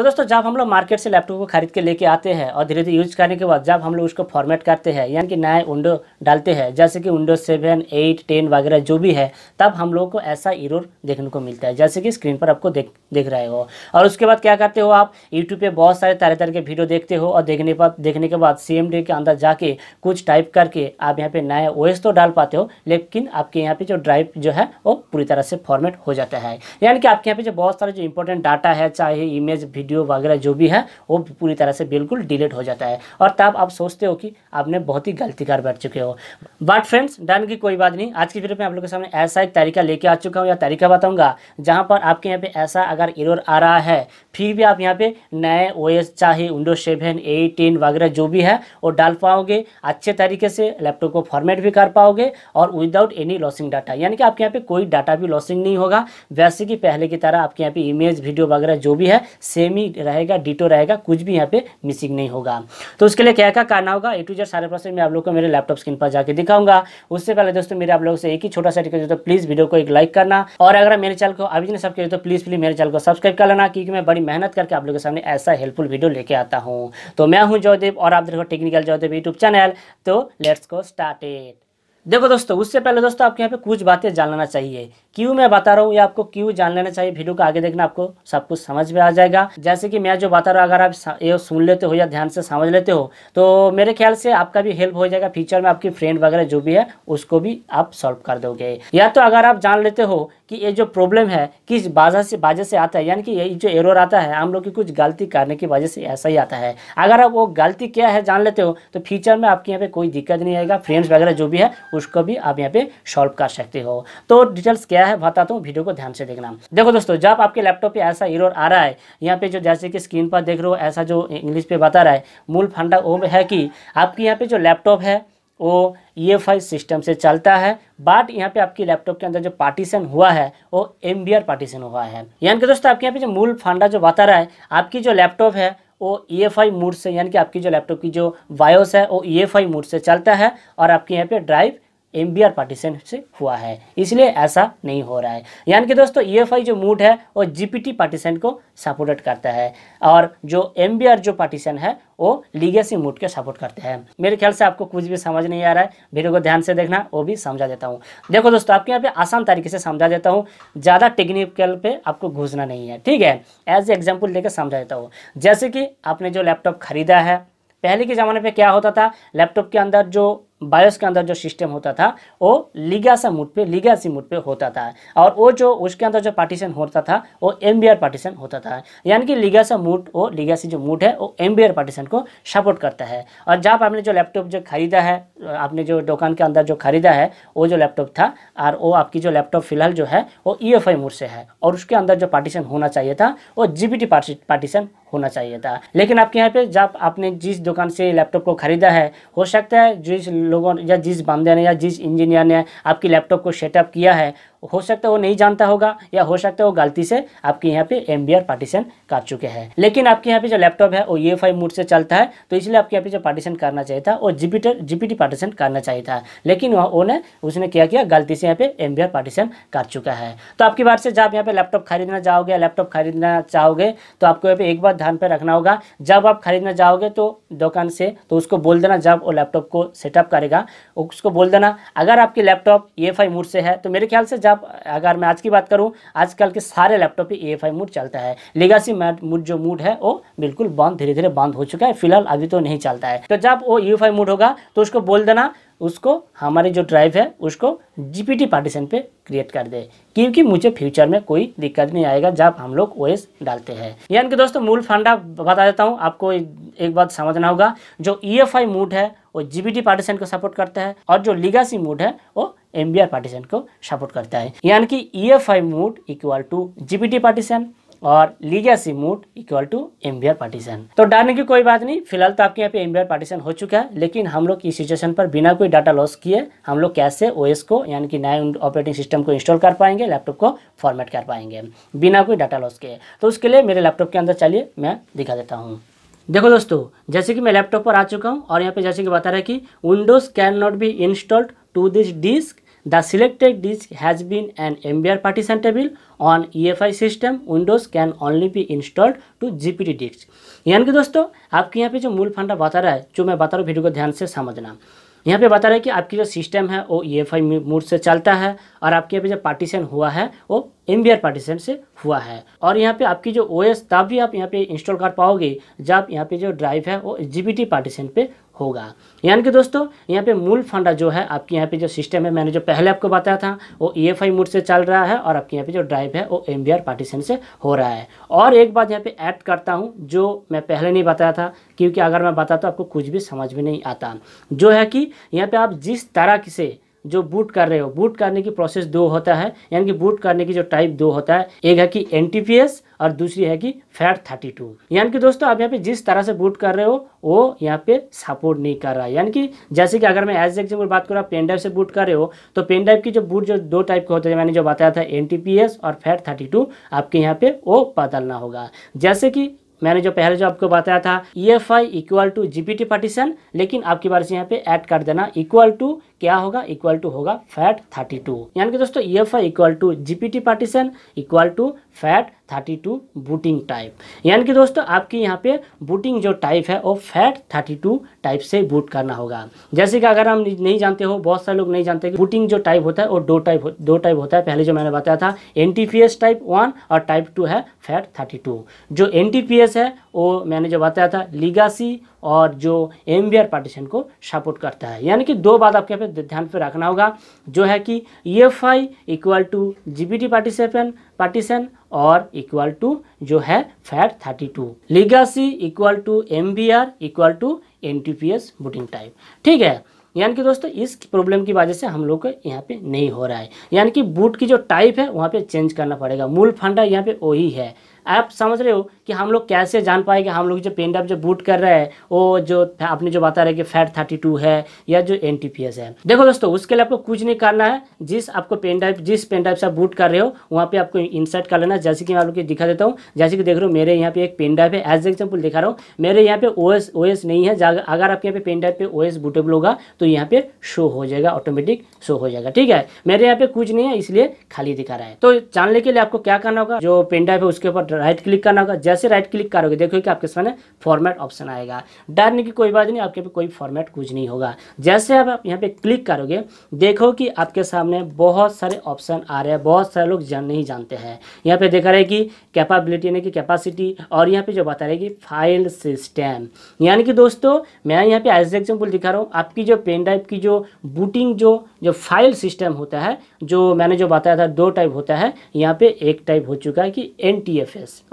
तो दोस्तों जब हम लोग मार्केट से लैपटॉप को खरीद के लेके आते हैं और धीरे धीरे यूज करने के बाद जब हम लोग उसको फॉर्मेट करते हैं यानी कि नए विंडो डालते हैं जैसे कि विंडो सेवन एट टेन वगैरह जो भी है तब हम लोग को ऐसा इरोर देखने को मिलता है जैसे कि स्क्रीन पर आपको देख देख रहे हो और उसके बाद क्या करते हो आप यूट्यूब पर बहुत सारे तरह तरह के वीडियो देखते हो और देखने पर देखने के बाद सी के अंदर जाके कुछ टाइप करके आप यहाँ पर नया ओएस तो डाल पाते हो लेकिन आपके यहाँ पर जो ड्राइव जो है वो पूरी तरह से फॉर्मेट हो जाता है यानी कि आपके यहाँ पे जो बहुत सारे जो इंपॉर्टेंट डाटा है चाहे इमेज वीडियो वीडियो वगैरह जो भी है वो पूरी तरह से बिल्कुल डिलीट हो जाता है और तब आप सोचते हो कि आपने बहुत ही गलती कर बैठ चुके हो बट फ्रेंड्स डन की कोई बात नहीं आज की वीडियो में आप लोग के सामने ऐसा एक तरीका लेके आ चुका हूँ या तरीका बताऊँगा जहाँ पर आपके यहाँ पर ऐसा अगर एरर आ रहा है फिर भी आप यहाँ पर नए ओ चाहे विंडो सेवन एटीन वगैरह जो भी है वो डाल पाओगे अच्छे तरीके से लैपटॉप को फॉर्मेट भी कर पाओगे और विदाउट एनी लॉसिंग डाटा यानी कि आपके यहाँ पे कोई डाटा भी लॉसिंग नहीं होगा वैसे कि पहले की तरह आपके यहाँ पे इमेज वीडियो वगैरह जो भी है सेम आदमी रहेगा डिटो रहेगा कुछ भी यहाँ पे मिसिंग नहीं होगा तो उसके लिए क्या क्या करना होगा ए टू जेड सारे प्रोसेस मैं आप लोग को मेरे लैपटॉप स्क्रीन पर जाकर दिखाऊंगा उससे पहले दोस्तों मेरे आप लोगों से एक ही छोटा सा रिक्वेस्ट तो प्लीज़ वीडियो को एक लाइक करना और अगर मेरे चैनल को अभी सब किया तो प्लीज़ प्लीज़ मेरे चैनल को सब्सक्राइब कर लेना क्योंकि मैं बड़ी मेहनत करके आप लोगों के सामने ऐसा हेल्पफुल वीडियो लेके आता हूँ तो मैं हूँ जयदेव और आप देखो टेक्निकल जयदेव यूट्यूब चैनल तो लेट्स गो स्टार्टेड देखो दोस्तों उससे पहले दोस्तों आपको यहाँ पे कुछ बातें जान लेना चाहिए क्यों मैं बता रहा हूँ ये आपको क्यों जान लेना चाहिए वीडियो को आगे देखना आपको सब कुछ समझ में आ जाएगा जैसे कि मैं जो बता रहा हूँ अगर आप ये सुन लेते हो या ध्यान से समझ लेते हो तो मेरे ख्याल से आपका भी हेल्प हो जाएगा फ्यूचर में आपकी फ्रेंड वगैरह जो भी है उसको भी आप सॉल्व कर दोगे या तो अगर आप जान लेते हो कि ये जो प्रॉब्लम है किस बाजा से वजह से आता है यानी कि ये जो एरर आता है हम लोग की कुछ गलती करने की वजह से ऐसा ही आता है अगर आप वो गलती क्या है जान लेते हो तो फ्यूचर में आपके यहाँ पे कोई दिक्कत नहीं आएगा फ्रेंड्स वगैरह जो भी है उसको भी आप यहाँ पे सॉल्व कर सकते हो तो डिटेल्स क्या है बताता हूँ वीडियो को ध्यान से देखना देखो दोस्तों जब आपके लैपटॉप पर ऐसा एरर आ रहा है यहाँ पे जो जैसे कि स्क्रीन पर देख रहे हो ऐसा जो इंग्लिश पे बता रहा है मूल फंडा वो है कि आपके यहाँ पे जो लैपटॉप है वो ई एफ आई सिस्टम से चलता है बट यहाँ पे आपकी लैपटॉप के अंदर जो पार्टीशन हुआ है वो एम बी आर पार्टीशन हुआ है यानी कि दोस्तों आपके यहाँ पे जो मूल फंडा जो बता रहा है आपकी जो लैपटॉप है वो ई एफ आई मोड से यानी कि आपकी जो लैपटॉप की जो वायोस है वो ई एफ आई मोड से चलता है और आपके यहाँ पे ड्राइव एम पार्टीशन से हुआ है इसलिए ऐसा नहीं हो रहा है यानी कि दोस्तों ई e जो मूड है वो जीपीटी पार्टीशन को सपोर्ट करता है और जो एम जो पार्टीशन है वो लीगेसी मूड के सपोर्ट करते हैं मेरे ख्याल से आपको कुछ भी समझ नहीं आ रहा है वीडियो को ध्यान से देखना वो भी समझा देता हूँ देखो दोस्तों आपके यहाँ पे आसान तरीके से समझा देता हूँ ज़्यादा टेक्निकल पे आपको घुसना नहीं है ठीक है एज एग्जाम्पल लेकर समझा देता हूँ जैसे कि आपने जो लैपटॉप खरीदा है पहले के ज़माने पे क्या होता था लैपटॉप के अंदर जो बायोस के अंदर जो सिस्टम होता था वो लिगासा मूड पे लिगासी मूड पे होता था और वो जो उसके अंदर जो पार्टीशन होता था वो एम पार्टीशन होता था यानी कि लिगासा मूड वो लिगासी जो मूड है वो एम पार्टीशन को सपोर्ट करता है और जब आपने जो लैपटॉप जो खरीदा है आपने जो दुकान के अंदर जो खरीदा है वो जो लैपटॉप था और वो आपकी जो लैपटॉप फिलहाल जो है वो ई एफ मूड से है और उसके अंदर जो पार्टीशन होना चाहिए था वो जी पार्टीशन होना चाहिए था लेकिन आपके यहाँ पे जब आपने जिस दुकान से लैपटॉप को खरीदा है हो सकता है जिस लोगों या जिस बंदे ने या जिस इंजीनियर ने आपकी लैपटॉप को सेटअप किया है हो सकता है वो नहीं जानता होगा या हो सकता है वो गलती से आपके यहाँ पे एम पार्टीशन कर चुके हैं लेकिन आपके यहाँ पे जो लैपटॉप है वो ई एफ मूड से चलता है तो इसलिए आपके यहाँ पे जो पार्टीशन करना चाहिए था वो जीपीटर जीपीटी पार्टीशन करना चाहिए था लेकिन वह उन्हें उसने क्या किया गलती से यहाँ पे एम पार्टीशन कर चुका है तो आपकी बात से जब यहाँ पे लैपटॉप खरीदना चाहोगे लैपटॉप खरीदना चाहोगे तो आपको यहाँ पे एक बार ध्यान पर रखना होगा जब आप खरीदना चाहोगे तो दुकान से तो उसको बोल देना जब वो लैपटॉप को सेटअप करेगा उसको बोल देना अगर आपकी लैपटॉप ई एफ मूड से है तो मेरे ख्याल से जब आप अगर मैं आज की बात करूँ आजकल के सारे लैपटॉप पे ए मूड चलता है लेगासी मूड जो मूड है वो बिल्कुल बंद धीरे धीरे बंद हो चुका है फिलहाल अभी तो नहीं चलता है तो जब वो यू मूड होगा तो उसको बोल देना उसको हमारी जो ड्राइव है उसको जीपीटी पार्टीशन पे क्रिएट कर दे क्योंकि मुझे फ्यूचर में कोई दिक्कत नहीं आएगा जब हम लोग ओएस डालते हैं यानी कि दोस्तों मूल फंडा बता देता हूँ आपको एक बात समझना होगा जो ई एफ आई मूड है वो जीबीटी पार्टीशन को सपोर्ट करता है और जो लीगासी मूड है वो एम पार्टीशन को सपोर्ट करता है यानी कि E F I mode equal to GPT partition और legacy mode equal to M partition तो डालने की कोई बात नहीं फिलहाल तो आपके यहाँ पे एम पार्टीशन हो चुका है लेकिन हम लोग इस सिचुएशन पर बिना कोई डाटा लॉस किए हम लोग कैसे ओएस को यानी कि नए ऑपरेटिंग सिस्टम को इंस्टॉल कर पाएंगे लैपटॉप को फॉर्मेट कर पाएंगे बिना कोई डाटा लॉस किए तो उसके लिए मेरे लैपटॉप के अंदर चलिए मैं दिखा देता हूँ देखो दोस्तों जैसे कि मैं लैपटॉप पर आ चुका हूँ और यहाँ पे जैसे कि बता रहा है कि Windows can not be installed to this disk, the selected disk has been an MBR partition table on EFI system. Windows can only be installed to GPT disk. yani कि दोस्तों आपके यहाँ पे जो मूल फंडा बता रहा है जो मैं बता रहा हूँ वीडियो को ध्यान से समझना यहाँ पे बता रहे हैं कि आपकी जो सिस्टम है वो ई एफ मोड से चलता है और आपके यहाँ पे जो पार्टीशन हुआ है वो एम बी पार्टीशन से हुआ है और यहाँ पे आपकी जो ओएस एस तब भी आप यहाँ पे इंस्टॉल कर पाओगे जब यहाँ पे जो ड्राइव है वो जी पार्टीशन पे होगा यानी कि दोस्तों यहाँ पे मूल फंड जो है आपके यहाँ पे जो सिस्टम है मैंने जो पहले आपको बताया था वो ई एफ आई मोड से चल रहा है और आपके यहाँ पे जो ड्राइव है वो एम डी आर पार्टीशन से हो रहा है और एक बात यहाँ पे ऐड करता हूँ जो मैं पहले नहीं बताया था क्योंकि अगर मैं बताता तो आपको कुछ भी समझ में नहीं आता जो है कि यहाँ पर आप जिस तरह से जो बूट कर रहे हो बूट करने की प्रोसेस दो होता है यानी कि बूट करने की जो टाइप दो होता है एक है कि एन और दूसरी है कि फैट थर्टी टू यानी कि दोस्तों आप यहाँ पे जिस तरह से बूट कर रहे हो वो यहाँ पे सपोर्ट नहीं कर रहा है यानी कि जैसे कि अगर मैं एज एग्जाम्पल बात करूँ आप पेन ड्राइव से बूट कर रहे हो तो पेन ड्राइव की जो बूट जो दो टाइप के होते हैं मैंने जो बताया था एन और फैट थर्टी आपके यहाँ पे वो बदलना होगा जैसे कि मैंने जो पहले जो आपको बताया था E F I equal to T partition लेकिन आपकी बार से यहाँ पे ऐड कर देना इक्वल टू क्या होगा इक्वल टू होगा फैट 32 यानी कि दोस्तों E F I equal to GPT partition equal to FAT 32 booting type यानी कि दोस्तों आपकी यहाँ पे बूटिंग जो टाइप है वो फैट 32 टाइप से बूट करना होगा जैसे कि अगर हम नहीं जानते हो बहुत सारे लोग नहीं जानते कि बूटिंग जो टाइप होता है वो दो टाइप दो टाइप होता है पहले जो मैंने बताया था एन टाइप वन और टाइप टू है फैट थर्टी जो एन है वो मैंने जो बताया था लीगासी और जो एम पार्टीशन को सपोर्ट करता है यानी कि दो बात आपके पे ध्यान पे रखना होगा जो है कि E F I equal to G B T partition partition और इक्वल टू जो है FAT thirty two legacy equal to M B R equal to N T P S booting type ठीक है यानी कि दोस्तों इस प्रॉब्लम की वजह से हम लोग को यहाँ पे नहीं हो रहा है यानी कि बूट की जो टाइप है वहाँ पे चेंज करना पड़ेगा मूल फंडा यहाँ पे वही है आप समझ रहे हो कि हम लोग कैसे जान पाए कि हम लोग जो पेन ड्राइव जो बूट कर रहे हैं वो जो आपने जो बता रहे कि फैट थर्टी है या जो एन है देखो दोस्तों उसके लिए आपको कुछ नहीं करना है जिस आपको पेन ड्राइव जिस पेन ड्राइव से आप बूट कर रहे हो वहाँ पे आपको इंसर्ट कर लेना जैसे कि मैं आप लोग दिखा देता हूँ जैसे कि देख रहे हो मेरे यहाँ पे एक पेन ड्राइव है एज एग्जाम्पल दिखा रहा हूँ मेरे यहाँ पे ओएस ओएस नहीं है अगर आपके यहाँ पे पेन ड्राइव पे ओएस बूटेबल होगा तो यहाँ पे शो हो जाएगा ऑटोमेटिक शो हो जाएगा ठीक है मेरे यहाँ पे कुछ नहीं है इसलिए खाली दिखा रहा है तो जानने के लिए आपको क्या करना होगा जो पेन ड्राइव है उसके ऊपर राइट क्लिक करना होगा जैसे जैसे राइट क्लिक करोगे देखोगे कि आपके सामने फॉर्मेट ऑप्शन आएगा डरने की कोई बात नहीं आपके पे कोई फॉर्मेट कुछ नहीं होगा जैसे आप, आप यहाँ पे क्लिक करोगे देखो कि आपके सामने बहुत सारे ऑप्शन आ रहे हैं बहुत सारे लोग जान नहीं जानते हैं यहाँ पे देखा रहे कि कैपेबिलिटी यानी कि कैपेसिटी और यहाँ पे जो बता रहे कि फाइल सिस्टम यानी कि दोस्तों मैं यहाँ पे एज एग्जाम्पल दिखा रहा हूँ आपकी जो पेन ड्राइव की जो बूटिंग जो जो फाइल सिस्टम होता है जो मैंने जो बताया था दो टाइप होता है यहाँ पे एक टाइप हो चुका है कि एन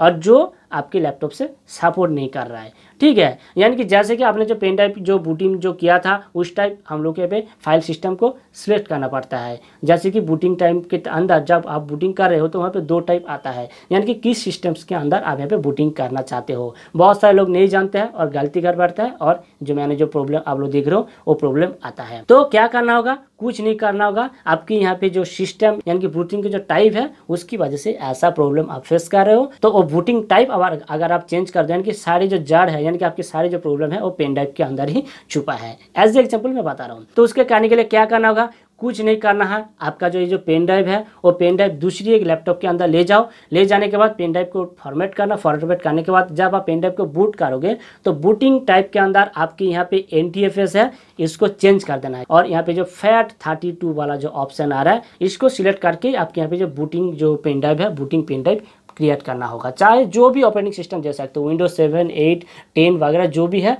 और जो आपके लैपटॉप से सपोर्ट नहीं कर रहा है ठीक है यानी कि जैसे कि आपने जो पेन टाइप जो बूटिंग जो किया था उस टाइप हम लोग के पे फाइल सिस्टम को सिलेक्ट करना पड़ता है जैसे कि बूटिंग टाइम के अंदर जब आप बूटिंग कर रहे हो तो वहाँ पे दो टाइप आता है यानी कि किस सिस्टम्स के अंदर आप यहाँ पे बूटिंग करना चाहते हो बहुत सारे लोग नहीं जानते हैं और गलती कर पड़ता हैं और जो मैंने जो प्रॉब्लम आप लोग देख रहे हो वो प्रॉब्लम आता है तो क्या करना होगा कुछ नहीं करना होगा आपकी यहाँ पे जो सिस्टम यानी कि बूटिंग की जो टाइप है उसकी वजह से ऐसा प्रॉब्लम आप फेस कर रहे हो तो वो बूटिंग टाइप अगर आप चेंज कर दो यानी कि सारे जो जड़ है यानी कि आपके सारे जो प्रॉब्लम है वो पेन ड्राइव के अंदर ही छुपा है एज ए एग्जाम्पल मैं बता रहा हूँ तो उसके कहने के लिए क्या करना होगा कुछ नहीं करना है आपका जो ये जो पेन ड्राइव है वो पेन ड्राइव दूसरी एक लैपटॉप के अंदर ले जाओ ले जाने के बाद पेन ड्राइव को फॉर्मेट करना फॉर्मेट करने के बाद जब आप पेन ड्राइव को बूट करोगे तो बूटिंग टाइप के अंदर आपके यहाँ पे एन है इसको चेंज कर देना है और यहाँ पे जो फैट थर्टी वाला जो ऑप्शन आ रहा है इसको सिलेक्ट करके आपके यहाँ पे जो बूटिंग जो पेन ड्राइव है बूटिंग पेन ड्राइव क्रिएट करना होगा चाहे जो भी ऑपरेटिंग सिस्टम जैसा सकते हो विंडोज सेवन एट टेन वगैरह जो भी है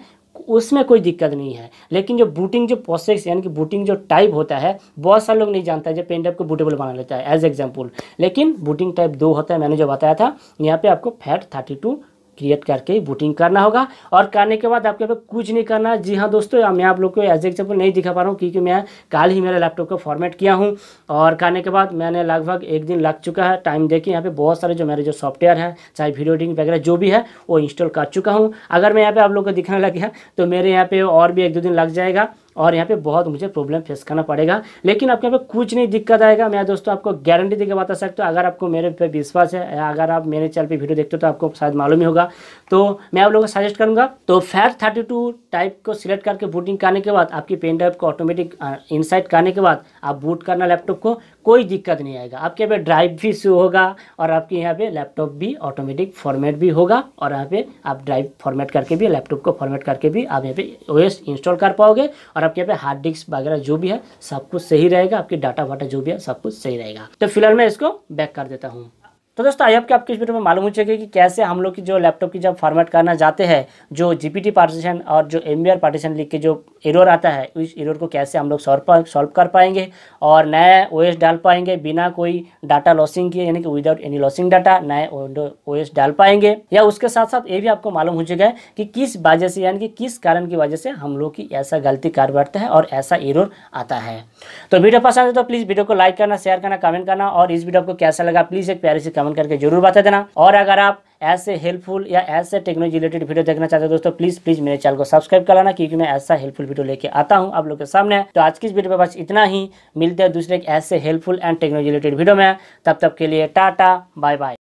उसमें कोई दिक्कत नहीं है लेकिन जो बूटिंग जो प्रोसेस यानी कि बूटिंग जो टाइप होता है बहुत सारे लोग नहीं जानता है जब पेन को बूटेबल बना लेता है एज एग्जाम्पल लेकिन बूटिंग टाइप दो होता है मैंने जो बताया था यहाँ पे आपको फैट थर्टी टू क्रिएट करके वोटिंग करना होगा और करने के बाद आपके यहाँ कुछ नहीं करना जी हाँ दोस्तों मैं आप लोग को एज एग्जाम्पल नहीं दिखा पा रहा हूँ क्योंकि मैं कल ही मेरा लैपटॉप को फॉर्मेट किया हूँ और करने के बाद मैंने लगभग एक दिन लग चुका है टाइम देखिए यहाँ पे बहुत सारे जो मेरे जो सॉफ्टवेयर हैं चाहे वीडियो एडिटिंग वगैरह जो भी है वो इंस्टॉल कर चुका हूँ अगर मैं यहाँ पे आप लोग को दिखाने लग गया तो मेरे यहाँ पे और भी एक दो दिन लग जाएगा और यहाँ पे बहुत मुझे प्रॉब्लम फेस करना पड़ेगा लेकिन आपके यहाँ पे कुछ नहीं दिक्कत आएगा मैं दोस्तों आपको गारंटी देकर बता सकता हूँ अगर आपको मेरे पे विश्वास है अगर आप मेरे चैनल पे वीडियो देखते हो तो आपको शायद मालूम ही होगा तो मैं आप लोगों को सजेस्ट करूँगा तो फैट थर्टी टाइप को सिलेक्ट करके बूटिंग करने के बाद आपकी पेन ड्राइव को ऑटोमेटिक इनसाइट करने के बाद आप बूट करना लैपटॉप को कोई दिक्कत नहीं आएगा आपके यहाँ पे ड्राइव भी शो होगा और आपके यहाँ पे लैपटॉप भी ऑटोमेटिक फॉर्मेट भी होगा और यहाँ पे आप ड्राइव फॉर्मेट करके भी लैपटॉप को फॉर्मेट करके भी आप यहाँ पे ओएस इंस्टॉल कर पाओगे और आपके यहाँ पे हार्ड डिस्क वगैरह जो भी है सब कुछ सही रहेगा आपकी डाटा वाटा जो भी है सब कुछ सही रहेगा तो फिलहाल मैं इसको बैक कर देता हूँ तो दोस्तों आई आपके आपकी इस वीडियो में मालूम हो चुके कि कैसे हम लोग की जो लैपटॉप की जब फॉर्मेट करना चाहते हैं जो जीपीटी पार्टीशन और जो एम पार्टीशन लिख के जो एरर आता है उस एरर को कैसे हम लोग सॉल्व सॉल्व कर पाएंगे और नया ओएस डाल पाएंगे बिना कोई डाटा लॉसिंग के यानी कि विदाउट एनी लॉसिंग डाटा नए ओएस डाल पाएंगे या उसके साथ साथ ये भी आपको मालूम हो चुका है कि किस वजह से यानी कि किस कारण की वजह से हम लोग की ऐसा गलती कार बैठता है और ऐसा एरर आता है तो वीडियो पसंद है तो प्लीज़ वीडियो को लाइक करना शेयर करना कमेंट करना और इस वीडियो को कैसा लगा प्लीज़ एक प्यारे से कमेंट करके जरूर बता देना और अगर आप ऐसे हेल्पफुल या ऐसे टेक्नोलॉजी रिलेटेड वीडियो देखना चाहते हो दोस्तों प्लीज प्लीज मेरे चैनल को सब्सक्राइब कर लाना क्योंकि मैं ऐसा हेल्पफुल वीडियो लेके आता हूँ आप लोग के सामने तो आज की इस वीडियो में बस इतना ही मिलते हैं दूसरे एक ऐसे helpful and technology related video में तब तक के लिए टाटा बाय बाय